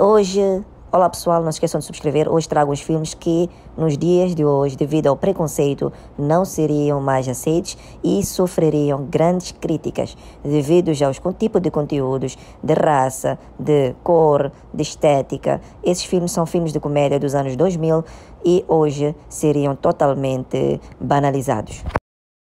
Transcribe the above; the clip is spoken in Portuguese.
Hoje, olá pessoal, não esqueçam de subscrever. Hoje trago os filmes que, nos dias de hoje, devido ao preconceito, não seriam mais aceitos e sofreriam grandes críticas devido aos tipos de conteúdos, de raça, de cor, de estética. Esses filmes são filmes de comédia dos anos 2000 e hoje seriam totalmente banalizados.